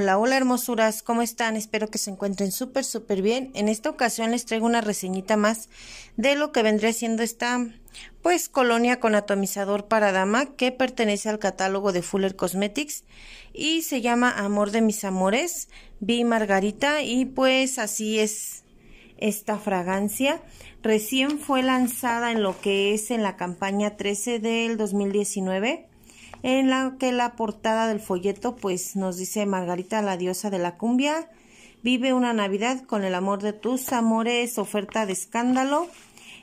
Hola, hola hermosuras, ¿cómo están? Espero que se encuentren súper, súper bien. En esta ocasión les traigo una reseñita más de lo que vendría siendo esta, pues, colonia con atomizador para dama que pertenece al catálogo de Fuller Cosmetics y se llama Amor de mis amores, Vi Margarita y pues así es esta fragancia. Recién fue lanzada en lo que es en la campaña 13 del 2019 en la que la portada del folleto pues nos dice Margarita la diosa de la cumbia, vive una Navidad con el amor de tus amores, oferta de escándalo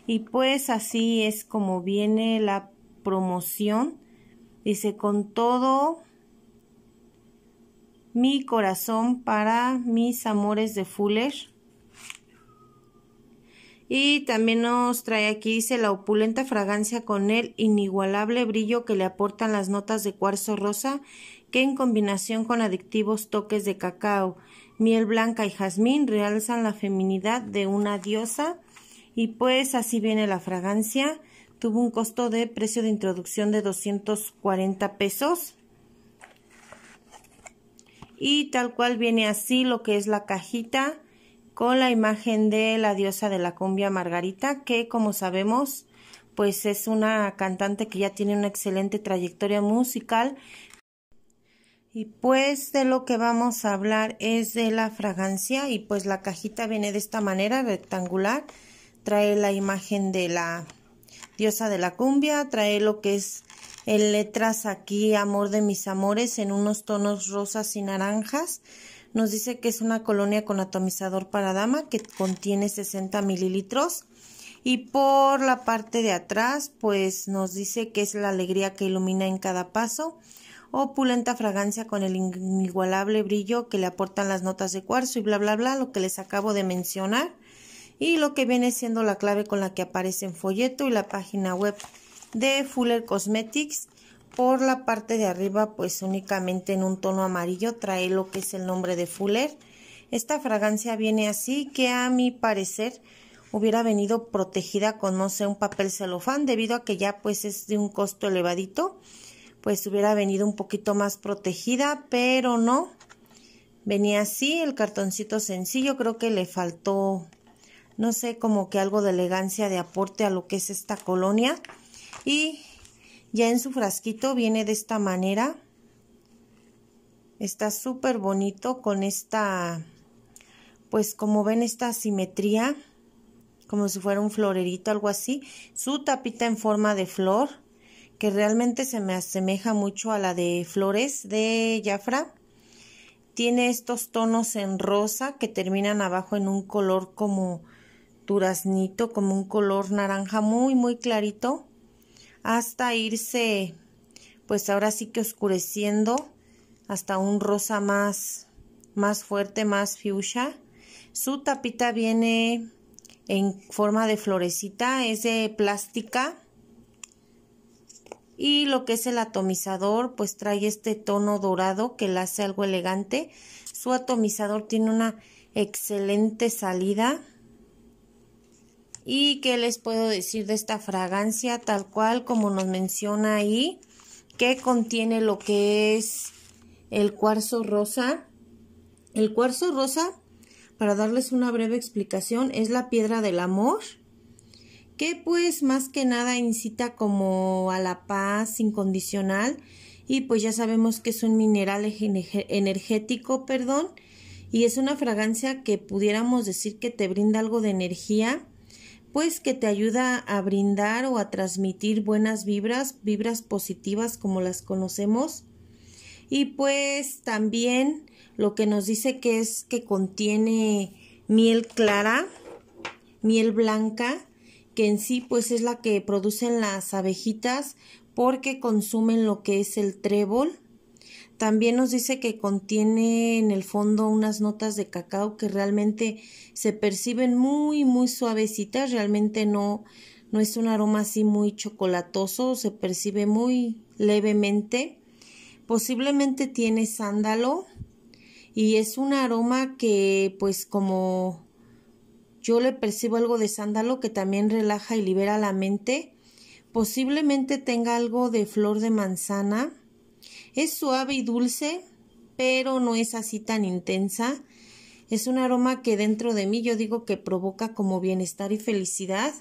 y pues así es como viene la promoción, dice con todo mi corazón para mis amores de Fuller y también nos trae aquí, dice, la opulenta fragancia con el inigualable brillo que le aportan las notas de cuarzo rosa, que en combinación con adictivos toques de cacao, miel blanca y jazmín realzan la feminidad de una diosa. Y pues así viene la fragancia. Tuvo un costo de precio de introducción de 240 pesos. Y tal cual viene así lo que es la cajita con la imagen de la diosa de la cumbia Margarita, que como sabemos, pues es una cantante que ya tiene una excelente trayectoria musical. Y pues de lo que vamos a hablar es de la fragancia y pues la cajita viene de esta manera rectangular, trae la imagen de la diosa de la cumbia, trae lo que es en letras aquí amor de mis amores en unos tonos rosas y naranjas, nos dice que es una colonia con atomizador para dama que contiene 60 mililitros. Y por la parte de atrás, pues nos dice que es la alegría que ilumina en cada paso. Opulenta fragancia con el inigualable brillo que le aportan las notas de cuarzo y bla, bla, bla, lo que les acabo de mencionar. Y lo que viene siendo la clave con la que aparece en folleto y la página web de Fuller Cosmetics por la parte de arriba pues únicamente en un tono amarillo trae lo que es el nombre de Fuller. Esta fragancia viene así que a mi parecer hubiera venido protegida con no sé un papel celofán debido a que ya pues es de un costo elevadito pues hubiera venido un poquito más protegida pero no venía así el cartoncito sencillo creo que le faltó no sé como que algo de elegancia de aporte a lo que es esta colonia y ya en su frasquito viene de esta manera. Está súper bonito con esta, pues como ven esta simetría, como si fuera un florerito, algo así. Su tapita en forma de flor, que realmente se me asemeja mucho a la de flores de Jafra. Tiene estos tonos en rosa que terminan abajo en un color como duraznito, como un color naranja muy, muy clarito hasta irse, pues ahora sí que oscureciendo hasta un rosa más, más fuerte, más fuchsia. Su tapita viene en forma de florecita, es de plástica. Y lo que es el atomizador, pues trae este tono dorado que le hace algo elegante. Su atomizador tiene una excelente salida. ¿Y qué les puedo decir de esta fragancia? Tal cual como nos menciona ahí, que contiene lo que es el cuarzo rosa. El cuarzo rosa, para darles una breve explicación, es la piedra del amor que pues más que nada incita como a la paz incondicional y pues ya sabemos que es un mineral energético, perdón, y es una fragancia que pudiéramos decir que te brinda algo de energía pues que te ayuda a brindar o a transmitir buenas vibras, vibras positivas como las conocemos. Y pues también lo que nos dice que es que contiene miel clara, miel blanca, que en sí pues es la que producen las abejitas porque consumen lo que es el trébol también nos dice que contiene en el fondo unas notas de cacao que realmente se perciben muy, muy suavecitas, realmente no, no es un aroma así muy chocolatoso, se percibe muy levemente. Posiblemente tiene sándalo y es un aroma que pues como yo le percibo algo de sándalo que también relaja y libera la mente. Posiblemente tenga algo de flor de manzana es suave y dulce, pero no es así tan intensa. Es un aroma que dentro de mí yo digo que provoca como bienestar y felicidad.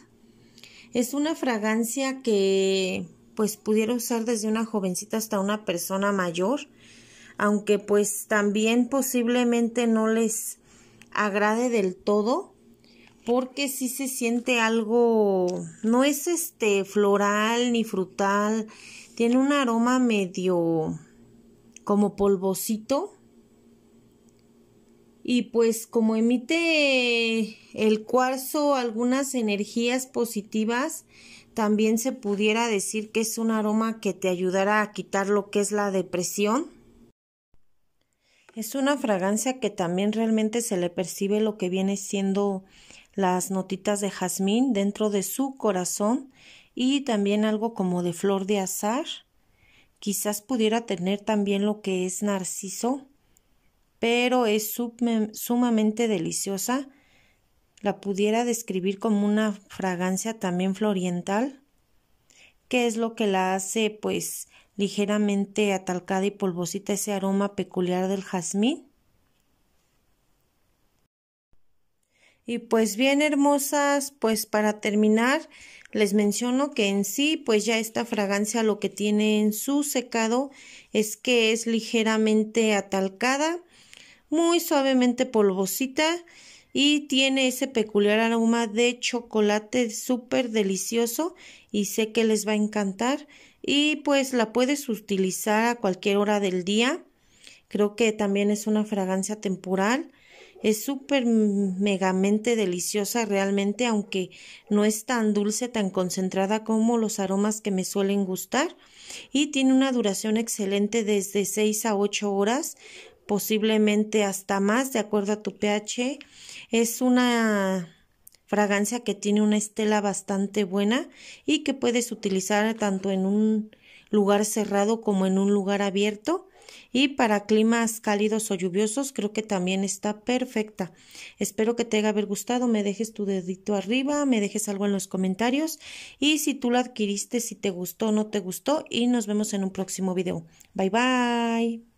Es una fragancia que pues pudiera usar desde una jovencita hasta una persona mayor, aunque pues también posiblemente no les agrade del todo, porque sí se siente algo, no es este floral ni frutal, tiene un aroma medio como polvosito. Y pues como emite el cuarzo algunas energías positivas, también se pudiera decir que es un aroma que te ayudará a quitar lo que es la depresión. Es una fragancia que también realmente se le percibe lo que viene siendo las notitas de jazmín dentro de su corazón y también algo como de flor de azar Quizás pudiera tener también lo que es narciso, pero es sumamente deliciosa. La pudiera describir como una fragancia también floriental. que es lo que la hace? Pues ligeramente atalcada y polvosita ese aroma peculiar del jazmín Y pues bien hermosas, pues para terminar, les menciono que en sí, pues ya esta fragancia lo que tiene en su secado es que es ligeramente atalcada, muy suavemente polvosita y tiene ese peculiar aroma de chocolate súper delicioso y sé que les va a encantar y pues la puedes utilizar a cualquier hora del día. Creo que también es una fragancia temporal es súper megamente deliciosa realmente, aunque no es tan dulce, tan concentrada como los aromas que me suelen gustar. Y tiene una duración excelente desde 6 a 8 horas, posiblemente hasta más, de acuerdo a tu pH. Es una fragancia que tiene una estela bastante buena y que puedes utilizar tanto en un lugar cerrado como en un lugar abierto y para climas cálidos o lluviosos creo que también está perfecta. Espero que te haya haber gustado, me dejes tu dedito arriba, me dejes algo en los comentarios y si tú lo adquiriste, si te gustó o no te gustó y nos vemos en un próximo video. Bye bye.